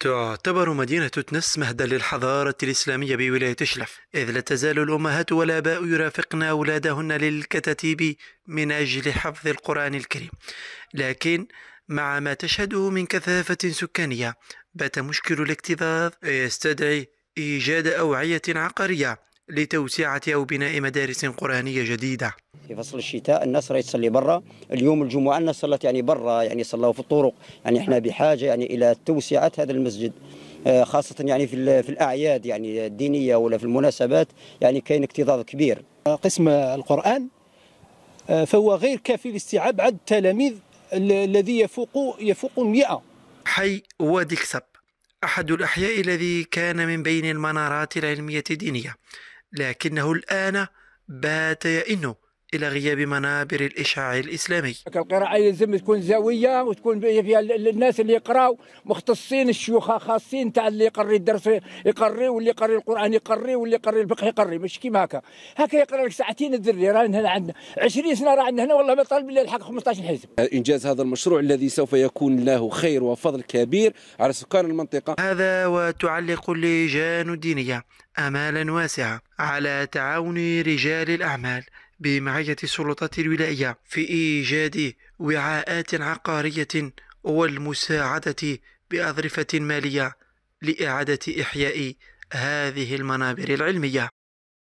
تعتبر مدينة تونس مهدا للحضارة الإسلامية بولاية شلف إذ لا تزال الأمهات والآباء يرافقن أولادهن للكتاتيب من أجل حفظ القرآن الكريم لكن مع ما تشهده من كثافة سكانية بات مشكل الاكتظاظ يستدعي إيجاد أوعية عقارية لتوسعة أو بناء مدارس قرآنية جديدة في فصل الشتاء الناس راهي تصلي برا اليوم الجمعة الناس صلت يعني برا يعني صلوا في الطرق يعني احنا بحاجة يعني إلى توسعة هذا المسجد آه، خاصة يعني في في الأعياد يعني الدينية ولا في المناسبات يعني كاين اكتظاظ كبير آه، قسم القرآن آه، فهو غير كافي لاستيعاب عدد التلاميذ الذي يفوق يفوق 100 حي وادي كسب أحد الأحياء الذي كان من بين المنارات العلمية الدينية لكنه الآن بات يئن إلى غياب منابر الإشعاع الإسلامي القراءة يلزم تكون زاوية وتكون فيها الناس اللي يقراو مختصين الشيوخ خاصين تاع اللي يقري الدرس يقري واللي يقري القرآن يقري واللي يقري الفقه يقري مش كيما هكا هكا يقرا لك ساعتين الدري راه هنا عندنا 20 سنة راه عندنا هنا والله ما طالب لي الحق 15 حزب إنجاز هذا المشروع الذي سوف يكون له خير وفضل كبير على سكان المنطقة هذا وتعلق اللجان الدينية آمالا واسعة على تعاون رجال الأعمال بمعية السلطات الولائية في إيجاد وعاءات عقارية والمساعدة بأظرفة مالية لإعادة إحياء هذه المنابر العلمية